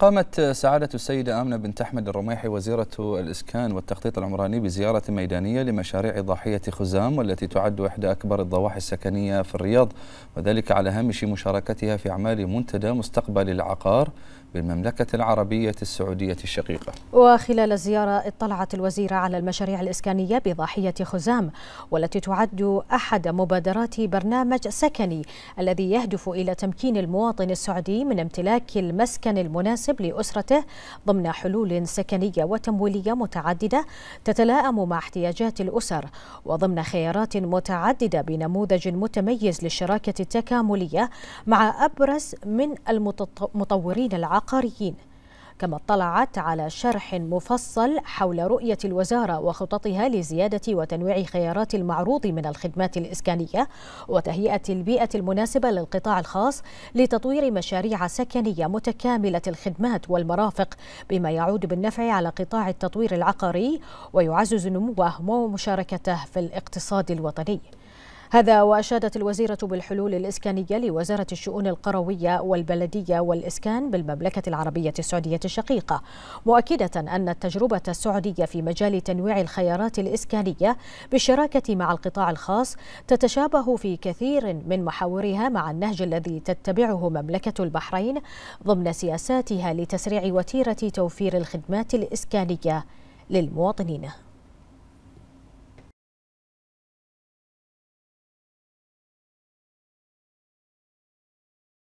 قامت سعادة السيدة آمنة بنت أحمد الرميحي وزيرة الإسكان والتخطيط العمراني بزيارة ميدانية لمشاريع ضاحية خزام والتي تعد إحدى أكبر الضواحي السكنية في الرياض وذلك على هامش مشاركتها في أعمال منتدى مستقبل العقار بالمملكة العربية السعودية الشقيقة وخلال الزيارة اطلعت الوزيرة على المشاريع الإسكانية بضاحية خزام والتي تعد أحد مبادرات برنامج سكني الذي يهدف إلى تمكين المواطن السعودي من امتلاك المسكن المناسب المناسب لأسرته ضمن حلول سكنية وتمويلية متعددة تتلائم مع احتياجات الأسر وضمن خيارات متعددة بنموذج متميز للشراكة التكاملية مع أبرز من المطورين العقاريين كما اطلعت على شرح مفصل حول رؤية الوزارة وخططها لزيادة وتنويع خيارات المعروض من الخدمات الإسكانية وتهيئة البيئة المناسبة للقطاع الخاص لتطوير مشاريع سكنية متكاملة الخدمات والمرافق بما يعود بالنفع على قطاع التطوير العقاري ويعزز نموه ومشاركته في الاقتصاد الوطني هذا وأشادت الوزيرة بالحلول الإسكانية لوزارة الشؤون القروية والبلدية والإسكان بالمملكة العربية السعودية الشقيقة مؤكدة أن التجربة السعودية في مجال تنويع الخيارات الإسكانية بالشراكة مع القطاع الخاص تتشابه في كثير من محاورها مع النهج الذي تتبعه مملكة البحرين ضمن سياساتها لتسريع وتيرة توفير الخدمات الإسكانية للمواطنين